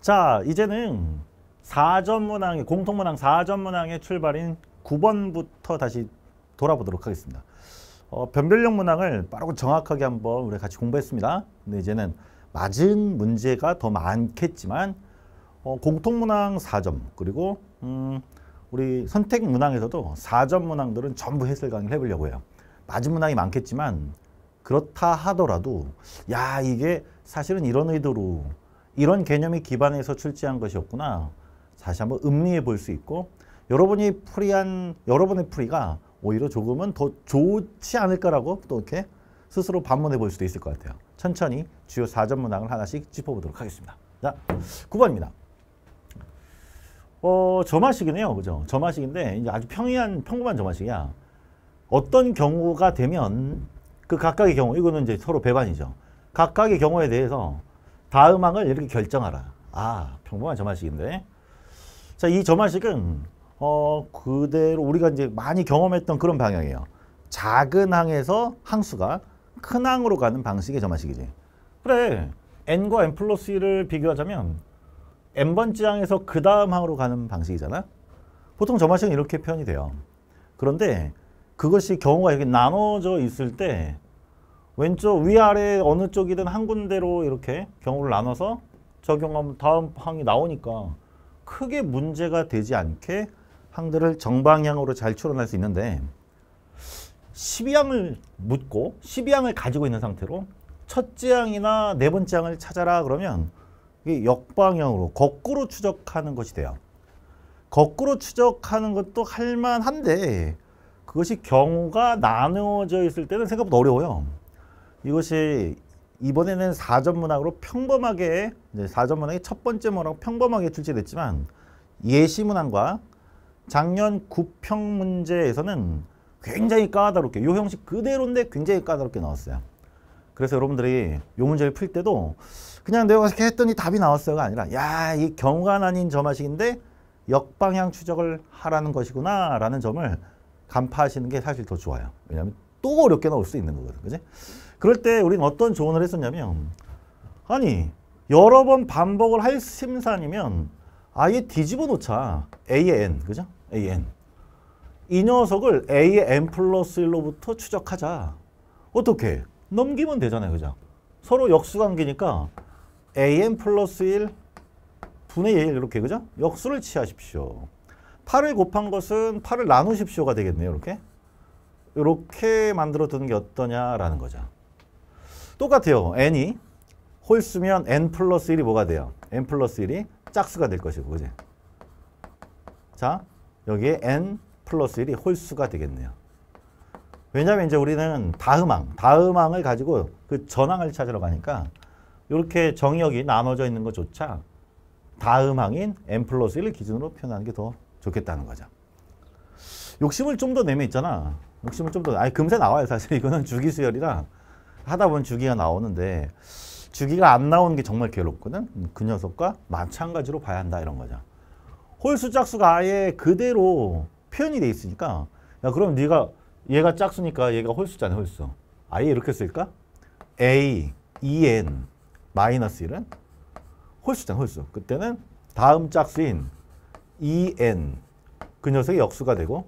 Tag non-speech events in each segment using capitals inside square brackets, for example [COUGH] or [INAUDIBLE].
자 이제는 4점 문항의 공통문항 4점 문항의 출발인 9번부터 다시 돌아보도록 하겠습니다. 어, 변별력 문항을 빠르고 정확하게 한번 우리 같이 공부했습니다. 근데 이제는 맞은 문제가 더 많겠지만 어, 공통문항 4점 그리고 음, 우리 선택 문항에서도 4점 문항들은 전부 해설 강의를 해보려고 해요. 맞은 문항이 많겠지만 그렇다 하더라도 야 이게 사실은 이런 의도로 이런 개념이 기반해서 출제한 것이었구나. 다시 한번 음미해 볼 수 있고 여러분이 풀이한 여러분의 풀이가 오히려 조금은 더 좋지 않을까라고 또 이렇게 스스로 반문해 볼 수도 있을 것 같아요. 천천히 주요 사전 문항을 하나씩 짚어보도록 하겠습니다. 자, 9번입니다. 어, 점화식이네요. 그죠? 점화식인데 이제 아주 평이한 평범한 점화식이야. 어떤 경우가 되면 그 각각의 경우 이거는 이제 서로 배반이죠. 각각의 경우에 대해서 다음항을 이렇게 결정하라. 아, 평범한 점화식인데. 자, 이 점화식은 어, 그대로 우리가 이제 많이 경험했던 그런 방향이에요. 작은 항에서 항수가 큰 항으로 가는 방식의 점화식이지. 그래, n과 n 플러스 1을 비교하자면 n번째 항에서 그 다음 항으로 가는 방식이잖아. 보통 점화식은 이렇게 표현이 돼요. 그런데 그것이 경우가 이렇게 나눠져 있을 때 왼쪽 위아래 어느 쪽이든 한 군데로 이렇게 경우를 나눠서 적용하면 다음 항이 나오니까 크게 문제가 되지 않게 항들을 정방향으로 잘 추론할 수 있는데 12항을 묻고 12항을 가지고 있는 상태로 첫째 항이나 네 번째 항을 찾아라 그러면 이게 역방향으로 거꾸로 추적하는 것이 돼요. 거꾸로 추적하는 것도 할만한데 그것이 경우가 나누어져 있을 때는 생각보다 어려워요. 이것이 이번에는 사전 문항으로 평범하게 사전 문항이 첫 번째 문항 평범하게 출제됐지만 예시 문항과 작년 구평 문제에서는 굉장히 까다롭게 요 형식 그대로인데 굉장히 까다롭게 나왔어요. 그래서 여러분들이 요 문제를 풀 때도 그냥 내가 이렇게 했더니 답이 나왔어요가 아니라 야 이 경관 아닌 점화식인데 역방향 추적을 하라는 것이구나 라는 점을 간파하시는 게 사실 더 좋아요. 왜냐하면 또 어렵게 나올 수 있는 거거든. 그지? 그럴 때 우리는 어떤 조언을 했었냐면 아니 여러 번 반복을 할 심산이면 아예 뒤집어 놓자. AN 그죠? AN 이 녀석을 AN 플러스 1로부터 추적하자. 어떻게? 넘기면 되잖아요. 그죠? 서로 역수관계니까 AN 플러스 1 분의 1 이렇게 그죠? 역수를 취하십시오. 8을 곱한 것은 8을 나누십시오가 되겠네요. 이렇게. 이렇게 만들어 두는 게 어떠냐라는 거죠. 똑같아요. n이 홀수면 n 플러스 1이 뭐가 돼요? n 플러스 1이 짝수가 될 것이고, 그지? 자, 여기에 n 플러스 1이 홀수가 되겠네요. 왜냐하면 이제 우리는 다음항, 다음항을 가지고 그 전항을 찾으러 가니까 이렇게 정역이 나눠져 있는 것조차 다음항인 n 플러스 1을 기준으로 표현하는 게 더 좋겠다는 거죠. 욕심을 좀 더 내면 있잖아. 목심을 좀 더, 아니 금세 나와요 사실 [LAUGHS] 이거는 주기 수혈이라 하다 보면 주기가 나오는데 주기가 안 나오는 게 정말 괴롭거든. 그 녀석과 마찬가지로 봐야 한다 이런 거죠. 홀수 짝수가 아예 그대로 표현이 돼 있으니까 야 그럼 네가 얘가 짝수니까 얘가 홀수잖아 홀수. 아예 이렇게 쓸까? A, EN, 마이너스 1은 홀수잖아 홀수. 그때는 다음 짝수인 EN 그 녀석이 역수가 되고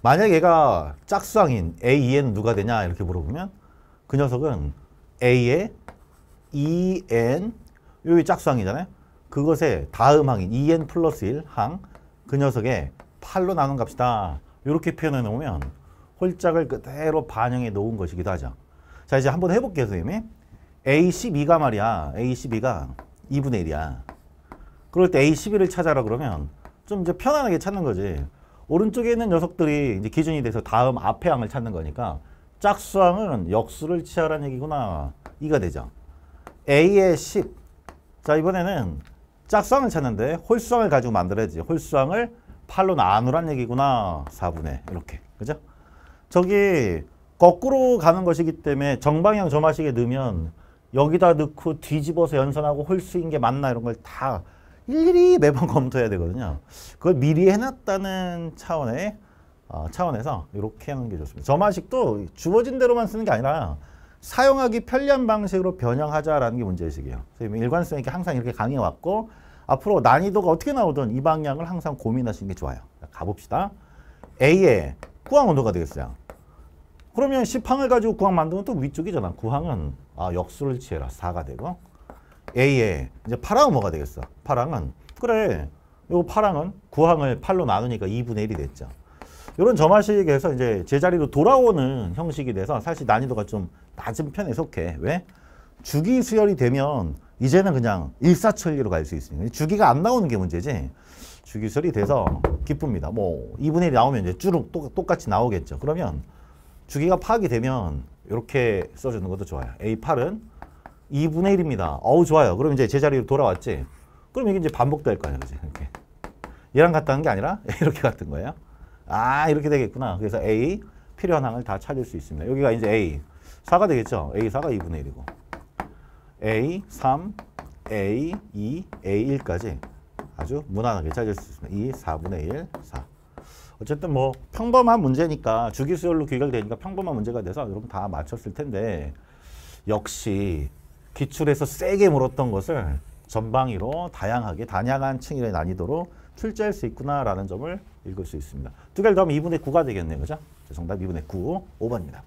만약 얘가 짝수항인 AEN 누가 되냐 이렇게 물어보면 그 녀석은 A의 EN 요게 짝수항이잖아요. 그것의 다음 항인 EN 플러스 1 항 그 녀석의 8로 나눈 값이다. 이렇게 표현해 놓으면 홀짝을 그대로 반영해 놓은 것이기도 하죠. 자 이제 한번 해볼게요 선생님이. A12가 말이야. A12가 2분의 1이야. 그럴 때 a 1 2를 찾아라 그러면 좀 이제 편안하게 찾는 거지. 오른쪽에 있는 녀석들이 이제 기준이 돼서 다음 앞에 항을 찾는 거니까 짝수항은 역수를 치하라는 얘기구나. 이가 되죠. A의 10. 자 이번에는 짝수항을 찾는데 홀수항을 가지고 만들어야지. 홀수항을 8로 나누란 얘기구나. 4분의 이렇게. 그죠? 저기 거꾸로 가는 것이기 때문에 정방향 점화식에 넣으면 여기다 넣고 뒤집어서 연산하고 홀수인 게 맞나 이런 걸다 일일이 매번 [LAUGHS] 검토해야 되거든요. 그걸 미리 해놨다는 차원의 어, 차원에서 이렇게 하는 게 좋습니다. 점화식도 주어진 대로만 쓰는 게 아니라 사용하기 편리한 방식으로 변형하자라는 게 문제의식이에요. 선생님 일관성 있게 항상 이렇게 강해 의 왔고 앞으로 난이도가 어떻게 나오든 이 방향을 항상 고민하시는 게 좋아요. 가봅시다. A의 구항 온도가 되겠어요. 그러면 시팡을 가지고 구항 만드는 또 위쪽이잖아. 구항은 아, 역수를 취해라. 4가 되고 A에 이제 파랑은 뭐가 되겠어? 파랑은 그래 요 파랑은 구항을 8로 나누니까 2분의 1이 됐죠. 이런 점화식에서 이제 제자리로 돌아오는 형식이 돼서 사실 난이도가 좀 낮은 편에 속해. 왜? 주기 수열이 되면 이제는 그냥 일사천리로 갈 수 있으니까 주기가 안 나오는 게 문제지 주기 수열이 돼서 기쁩니다. 뭐 2분의 1이 나오면 이제 쭈룩 똑같이 나오겠죠. 그러면 주기가 파악이 되면 이렇게 써주는 것도 좋아요. A8은 2분의 1입니다. 어우 좋아요. 그럼 이제 제자리로 돌아왔지. 그럼 이게 이제 반복될 거아니에 이렇게. 얘랑 같다는 게 아니라 [LAUGHS] 이렇게 같은 거예요. 아 이렇게 되겠구나. 그래서 A 필요한 항을 다 찾을 수 있습니다. 여기가 이제 A 4가 되겠죠. A 4가 2분의 1이고 A 3 A 2 A 1까지 아주 무난하게 찾을 수 있습니다. 2 4분의 1 4 어쨌든 뭐 평범한 문제니까 주기수열로 귀결되니까 평범한 문제가 돼서 여러분 다 맞췄을 텐데 역시 기출에서 세게 물었던 것을 전방위로 다양하게 다양한 층일의 난이도로 출제할 수 있구나라는 점을 읽을 수 있습니다. 두 개를 더하면 2분의 9가 되겠네요. 그죠? 정답 2분의 9, 5번입니다.